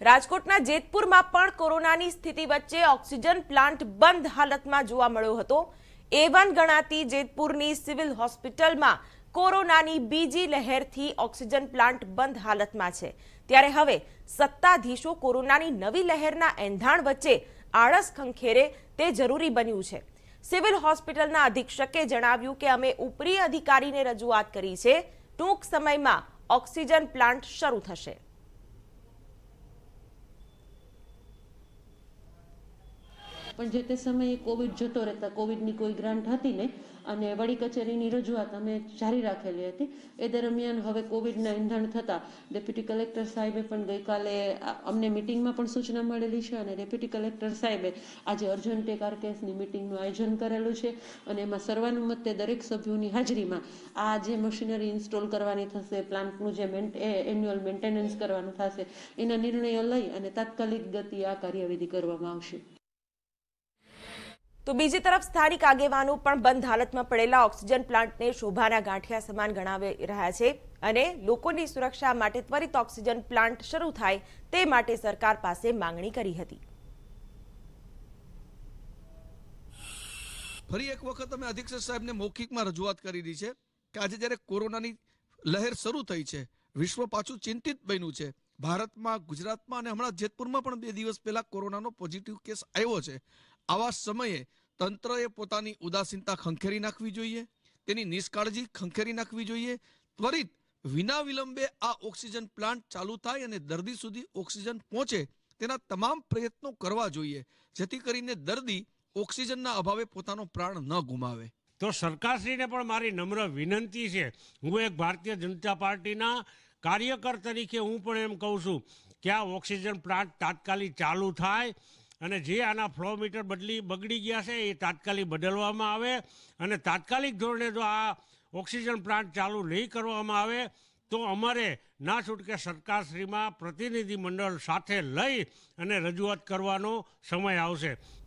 રાજકોટના જેતપુરમાં પણ કોરોનાની સ્થિતિ વચ્ચે ઓક્સિજન પ્લાન્ટ બંધ હાલતમાં જોવા મળ્યો હતો એ વન ગણાતી જેતપુરની સિવિલ હોસ્પિટલમાં કોરોનાની બીજી લહેરથી ઓક્સિજન પ્લાન્ટ બંધ હાલતમાં છે ત્યારે હવે સત્તાધીશો કોરોનાની નવી લહેરના એંધાણ વચ્ચે આળસ ખંખેરે તે જરૂરી બન્યું છે સિવિલ હોસ્પિટલના અધિક્ષકે જણાવ્યું કે અમે ઉપરી અધિકારીને રજૂઆત કરી છે ટૂંક સમયમાં ઓક્સિજન પ્લાન્ટ શરૂ થશે પણ જે તે સમયે કોવિડ જતો રહેતા કોવિડની કોઈ ગ્રાન્ટ હતી નહીં અને વડી કચેરીની રજૂઆત અમે જારી રાખેલી હતી એ દરમિયાન હવે કોવિડના એંધાણ થતાં ડેપ્યુટી કલેક્ટર સાહેબે પણ ગઈકાલે અમને મિટિંગમાં પણ સૂચના મળેલી છે અને ડેપ્યુટી કલેક્ટર સાહેબે આજે અર્જન્ટ એક કેસની મિટિંગનું આયોજન કરેલું છે અને એમાં સર્વાનુમતે દરેક સભ્યોની હાજરીમાં આ જે મશીનરી ઇન્સ્ટોલ કરવાની થશે પ્લાન્ટનું જે મેન્ટ એન્યુઅલ મેન્ટેનન્સ કરવાનું થશે એના નિર્ણયો લઈ અને તાત્કાલિક ગતિ આ કાર્યવિધિ કરવામાં આવશે તો બીજી તરફ સ્થાનિક આગેવાનો પણ બંધ હાલતમાં પડેલા ઓક્સિજન પ્લાન્ટને શોભાના ગાંઠિયા સમાન ગણાવી રહ્યા છે અને લોકોની સુરક્ષા માટે ત્વરિત ઓક્સિજન પ્લાન્ટ શરૂ થાય તે માટે સરકાર પાસે માંગણી કરી હતી ફરી એક વખત અમે અધિક્ષક સાહેબને મૌખિકમાં રજૂઆત કરી દીધી છે કે આજે જ્યારે કોરોનાની લહેર શરૂ થઈ છે વિશ્વ પાછું ચિંતિત બન્યું છે ભારતમાં ગુજરાતમાં અને હમણાં જેતપુરમાં પણ બે દિવસ પહેલા કોરોનાનો પોઝિટિવ કેસ આવ્યો છે આવા સમયે તંત્રએ પોતાની ઉદાસીનતા ખંખેરી નાખવી જોઈએ તેની નિષ્કાળજી ખંખેરી નાખવી જોઈએ ત્વરિત વિના વિલંબે આ ઓક્સિજન પ્લાન્ટ ચાલુ થાય અને દર્દી સુધી ઓક્સિજન પહોંચે તેના તમામ પ્રયત્નો કરવા જોઈએ જેથી કરીને દર્દી ઓક્સિજનના અભાવે પોતાનો પ્રાણ ન ગુમાવે તો સરકારશ્રીને પણ મારી નમ્ર વિનંતી છે હું એક ભારતીય જનતા પાર્ટીના કાર્યકર તરીકે હું પણ એમ કહું છું કે આ ઓક્સિજન પ્લાન્ટ તાત્કાલિક ચાલુ થાય અને જે આના ફ્લો મીટર બદલી બગડી ગયા છે એ તાત્કાલિક બદલવામાં આવે અને તાત્કાલિક ધોરણે જો આ ઓક્સિજન પ્લાન્ટ ચાલુ નહીં કરવામાં આવે તો અમારે ના છૂટકે સરકારશ્રીમાં પ્રતિનિધિમંડળ સાથે લઈ અને રજૂઆત કરવાનો સમય આવશે